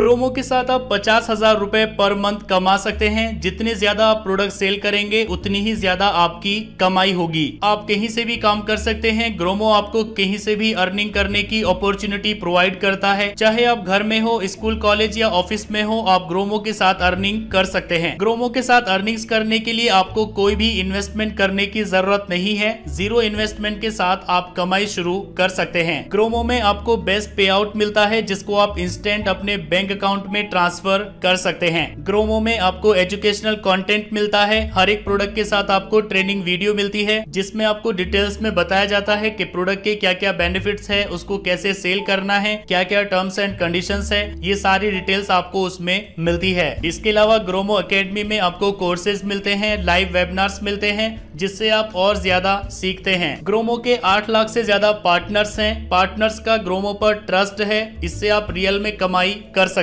promo के साथ आप पचास हजार रूपए पर मंथ कमा सकते हैं जितने ज्यादा आप प्रोडक्ट सेल करेंगे उतनी ही ज्यादा आपकी कमाई होगी आप कहीं से भी काम कर सकते हैं ग्रोमो आपको कहीं से भी अर्निंग करने की अपॉर्चुनिटी प्रोवाइड करता है चाहे आप घर में हो स्कूल कॉलेज या ऑफिस में हो आप ग्रोमो के साथ अर्निंग कर सकते हैं ग्रोमो के साथ अर्निंग करने के लिए आपको कोई भी इन्वेस्टमेंट करने की जरूरत नहीं है जीरो इन्वेस्टमेंट के साथ आप कमाई शुरू कर सकते हैं ग्रोमो में आपको बेस्ट पे आउट मिलता है जिसको आप इंस्टेंट अपने बैंक बैंक अकाउंट में ट्रांसफर कर सकते हैं ग्रोमो में आपको एजुकेशनल कंटेंट मिलता है हर एक प्रोडक्ट के साथ आपको ट्रेनिंग वीडियो मिलती है जिसमें आपको डिटेल्स में बताया जाता है कि प्रोडक्ट के क्या क्या बेनिफिट्स है उसको कैसे सेल करना है क्या क्या टर्म्स एंड कंडीशन है ये सारी डिटेल्स आपको उसमें मिलती है इसके अलावा ग्रोमो अकेडमी में आपको कोर्सेज मिलते हैं लाइव वेबिनार्स मिलते हैं जिससे आप और ज्यादा सीखते हैं ग्रोमो के आठ लाख से ज्यादा पार्टनर्स हैं पार्टनर्स का ग्रोमो पर ट्रस्ट है इससे आप रियल में कमाई कर सकते